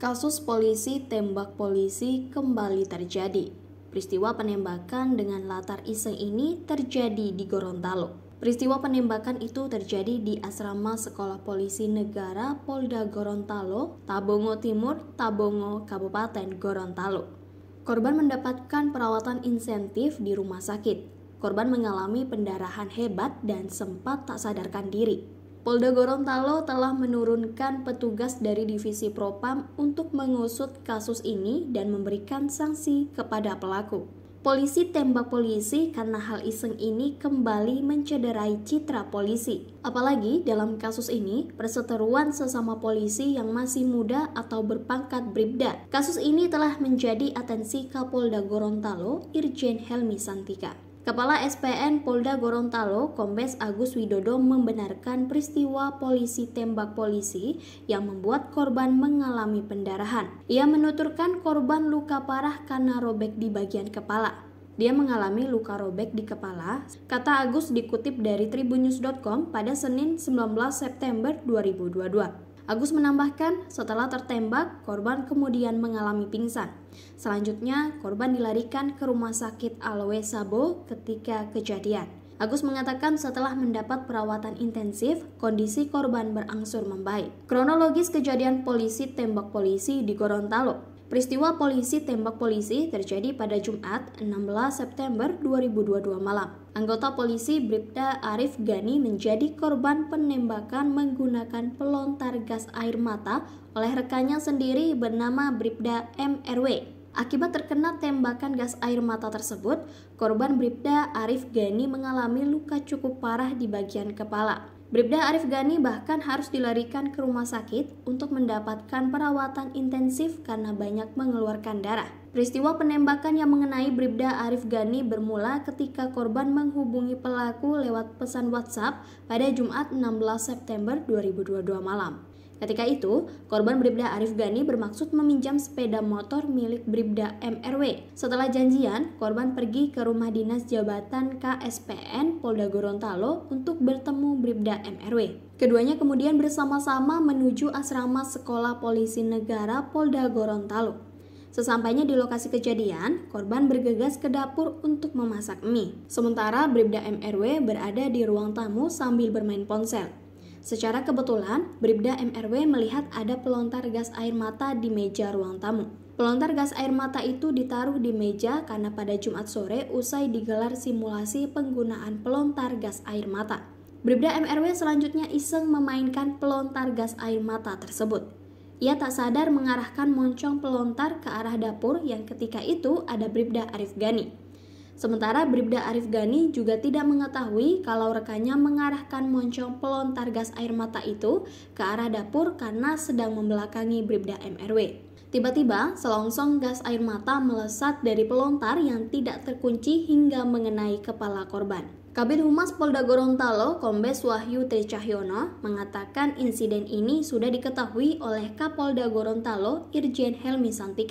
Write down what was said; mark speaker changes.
Speaker 1: kasus polisi tembak polisi kembali terjadi. Peristiwa penembakan dengan latar iseng ini terjadi di Gorontalo. Peristiwa penembakan itu terjadi di asrama Sekolah Polisi Negara Polda Gorontalo, Tabongo Timur, Tabongo, Kabupaten Gorontalo. Korban mendapatkan perawatan insentif di rumah sakit. Korban mengalami pendarahan hebat dan sempat tak sadarkan diri. Polda Gorontalo telah menurunkan petugas dari divisi Propam untuk mengusut kasus ini dan memberikan sanksi kepada pelaku. Polisi tembak polisi karena hal iseng ini kembali mencederai citra polisi. Apalagi dalam kasus ini, perseteruan sesama polisi yang masih muda atau berpangkat bribda. Kasus ini telah menjadi atensi Kapolda Gorontalo, Irjen Helmi Santika. Kepala SPN Polda Gorontalo, Kombes Agus Widodo membenarkan peristiwa polisi tembak polisi yang membuat korban mengalami pendarahan. Ia menuturkan korban luka parah karena robek di bagian kepala. Dia mengalami luka robek di kepala, kata Agus dikutip dari tribunnews.com pada Senin 19 September 2022. Agus menambahkan, setelah tertembak, korban kemudian mengalami pingsan. Selanjutnya, korban dilarikan ke rumah sakit Aloe Sabo ketika kejadian. Agus mengatakan setelah mendapat perawatan intensif, kondisi korban berangsur membaik. Kronologis kejadian polisi tembak polisi di Gorontalo. Peristiwa polisi tembak polisi terjadi pada Jumat 16 September 2022 malam. Anggota polisi Bripda Arif Gani menjadi korban penembakan menggunakan pelontar gas air mata oleh rekannya sendiri bernama Bripda MRW Akibat terkena tembakan gas air mata tersebut, korban Bripda Arif Gani mengalami luka cukup parah di bagian kepala. Bribda Arif Gani bahkan harus dilarikan ke rumah sakit untuk mendapatkan perawatan intensif karena banyak mengeluarkan darah. Peristiwa penembakan yang mengenai Bribda Arif Gani bermula ketika korban menghubungi pelaku lewat pesan WhatsApp pada Jumat 16 September 2022 malam. Ketika itu, korban Bribda Arif Gani bermaksud meminjam sepeda motor milik Bribda MRW. Setelah janjian, korban pergi ke rumah dinas jabatan KSPN Polda Gorontalo untuk bertemu Bribda MRW. Keduanya kemudian bersama-sama menuju asrama Sekolah Polisi Negara Polda Gorontalo. Sesampainya di lokasi kejadian, korban bergegas ke dapur untuk memasak mie. Sementara Bribda MRW berada di ruang tamu sambil bermain ponsel. Secara kebetulan, Bribda MRW melihat ada pelontar gas air mata di meja ruang tamu. Pelontar gas air mata itu ditaruh di meja karena pada Jumat sore usai digelar simulasi penggunaan pelontar gas air mata. Bribda MRW selanjutnya iseng memainkan pelontar gas air mata tersebut. Ia tak sadar mengarahkan moncong pelontar ke arah dapur yang ketika itu ada Bribda Arif Gani. Sementara Bribda Arif Gani juga tidak mengetahui kalau rekannya mengarahkan moncong pelontar gas air mata itu ke arah dapur karena sedang membelakangi Bribda MRW. Tiba-tiba, selongsong gas air mata melesat dari pelontar yang tidak terkunci hingga mengenai kepala korban. Kabit Humas Polda Gorontalo, Kombes Wahyu T. mengatakan insiden ini sudah diketahui oleh Kapolda Gorontalo, Irjen Helmi Santika.